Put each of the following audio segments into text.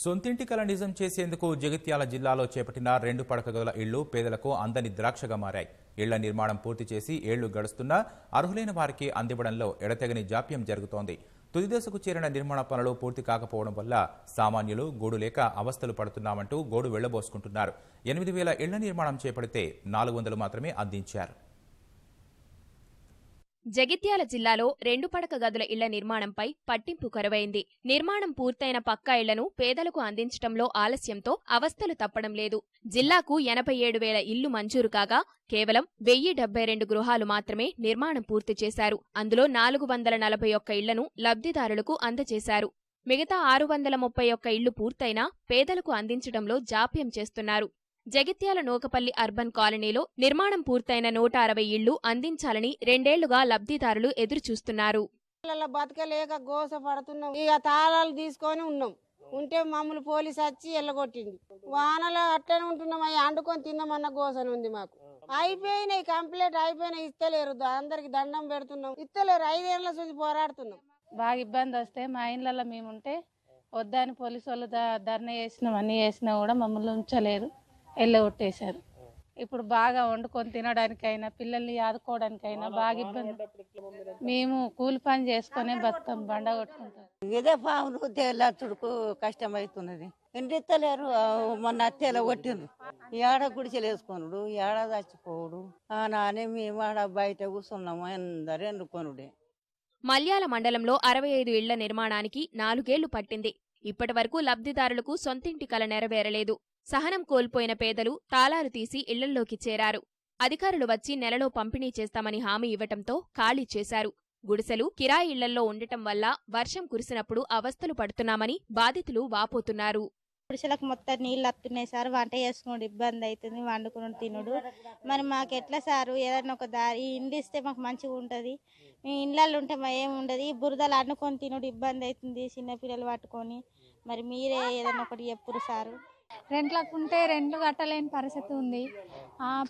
సొంతింటి కల నిజం చేసేందుకు జగిత్యాల జిల్లాలో చేపట్టిన రెండు పడక గదుల ఇళ్లు పేదలకు అందని ద్రాక్షగా మారాయి ఇళ్ల నిర్మాణం పూర్తి చేసి ఏళ్లు గడుస్తున్నా అర్హులైన వారికి అందివ్వడంలో ఎడతెగని జాప్యం జరుగుతోంది తుదిదశకు చేరిన నిర్మాణ పనులు పూర్తి కాకపోవడం వల్ల సామాన్యులు గోడు లేక అవస్థలు పడుతున్నామంటూ గోడు వెళ్లబోసుకుంటున్నారు ఎనిమిది వేల ఇళ్ల నిర్మాణం చేపడితే నాలుగు వందలు మాత్రమే అందించారు జగిత్యాల జిల్లాలో రెండు పడక గదుల ఇళ్ల నిర్మాణంపై పట్టింపు కరువైంది నిర్మాణం పూర్తయిన పక్కా ఇళ్లను పేదలకు అందించడంలో ఆలస్యంతో అవస్థలు తప్పడం లేదు జిల్లాకు ఎనభై ఏడు వేల ఇళ్లు మంజూరు కాగా కేవలం వెయ్యి డెబ్బై రెండు గృహాలు మాత్రమే నిర్మాణం పూర్తి చేశారు అందులో నాలుగు వందల నలభై ఒక్క ఇళ్లను లబ్ధిదారులకు అందజేశారు మిగతా ఆరు వందల ముప్పై ఒక్క ఇళ్లు పూర్తయినా పేదలకు అందించడంలో జాప్యం చేస్తున్నారు జగిత్యాల నూకపల్లి అర్బన్ కాలనీలో నిర్మాణం పూర్తయిన నూట అరవై ఇళ్లు అందించాలని రెండేళ్లుగా లబ్ధిదారులు ఎదురుచూస్తున్నారు బతకలేక గోస పడుతున్నాం ఇక తాళాలు తీసుకొని ఉన్నాం ఉంటే మమ్మల్ని పోలీస్ వచ్చి ఎల్లగొట్టింది వానలో అట్టనే ఉంటున్నాం అవి అండుకొని తిన్నామన్న గోసన ఉంది మాకు అయిపోయినాయి కంప్లీట్ అయిపోయినాయి ఇస్తలేరు అందరికి దండం పెడుతున్నాం ఇస్తలేరు ఐదేళ్ల చూసి పోరాడుతున్నాం బాగా ఇబ్బంది వస్తే మా ఇండ్లలో మేము ఉంటే వద్దని పోలీసు వాళ్ళు ధర్నా చేసినాం అన్నీ చేసినా కూడా మమ్మల్ని ఉంచలేరు వెళ్ళగొట్టేశారు ఇప్పుడు బాగా వండుకొని తినడానికైనా పిల్లల్ని ఆదుకోవడానికైనా బాగా ఇబ్బంది మేము కూలి పని చేసుకునే బతుకం బండ కొట్టుకుంటాం ఇదే కష్టం అవుతున్నది ఎండిత్తలేరు మొన్న అత్తేల కొట్టిండ్రు ఏడ గుడిసెలు వేసుకొనుడు ఏడ చచ్చిపోవుడు నానే మేము ఆడ బయట కూర్చున్నాము అందరూ ఎండుకొనుడే మల్యాల మండలంలో అరవై ఐదు ఇళ్ల నిర్మాణానికి నాలుగేళ్లు పట్టింది ఇప్పటి వరకు లబ్ధిదారులకు సొంతింటి కల నెరవేరలేదు సహనం కోల్పోయిన పేదలు తాళాలు తీసి ఇళ్లల్లోకి చేరారు అధికారులు వచ్చి నెలలో పంపిణీ చేస్తామని హామీ ఇవ్వటంతో ఖాళీ చేశారు గుడిసెలు కిరాయి ఇళ్లల్లో ఉండటం వల్ల వర్షం కురిసినప్పుడు అవస్థలు పడుతున్నామని బాధితులు వాపోతున్నారు గుడిసెలకు మొత్తం నీళ్ళు వస్తున్నాయి సార్ వంట చేసుకోండి ఇబ్బంది అవుతుంది వండుకుని తినుడు మరి మాకు ఎట్లా సారు ఏదైనా ఒక దారి ఇండి ఇస్తే మాకు మంచిగా ఉంటుంది మీ ఇండ్లలో ఉంటే మా ఏమి ఉండదు బురదలు అన్నుకొని తినుడు ఇబ్బంది అవుతుంది చిన్నపిల్లలు పట్టుకొని మరి మీరే ఏదైనా ఒకటి చెప్పురు సారు రెంట్లకు ఉంటే రెంట్లు కట్టలేని పరిస్థితి ఉంది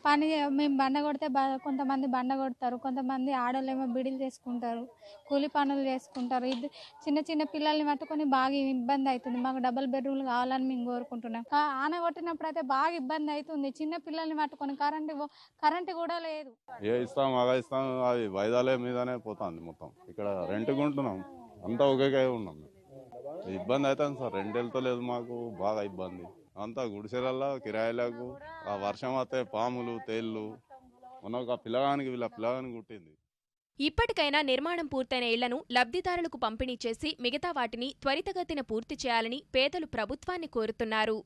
పని మేము బండ కొడితే కొంతమంది బండ కొడతారు కొంతమంది ఆడవాళ్ళు ఏమో బిడిలు చేసుకుంటారు కూలి పనులు చేసుకుంటారు ఇది చిన్న చిన్న పిల్లల్ని పట్టుకొని బాగా ఇబ్బంది అవుతుంది మాకు డబుల్ బెడ్రూమ్లు కావాలని మేము కోరుకుంటున్నాం ఆన కొట్టినప్పుడు అయితే బాగా ఇబ్బంది అవుతుంది చిన్న పిల్లల్ని పట్టుకొని కరెంటు కరెంటు కూడా లేదు ఏ ఇస్తాం అలా ఇస్తాం అది వైదాలే మీదనే పోతుంది మొత్తం ఇక్కడ రెంట్కి ఉంటున్నాం అంతా ఒకే ఉన్నాం ఇబ్బంది అవుతుంది సార్ రెంట్ వెళ్తలేదు మాకు బాగా ఇబ్బంది అంతా గుడిసెలల్లో కిరాయిలకు ఆ వర్షం వస్తే పాములు తేళ్ళు ఉన్న ఒక పిల్లగానికి వీళ్ళ పిల్లగానికి కుట్టింది ఇప్పటికైనా నిర్మాణం పూర్తయిన ఇళ్లను లబ్ధిదారులకు పంపిణీ చేసి మిగతా వాటిని త్వరితగతిన పూర్తి చేయాలని పేదలు ప్రభుత్వాన్ని కోరుతున్నారు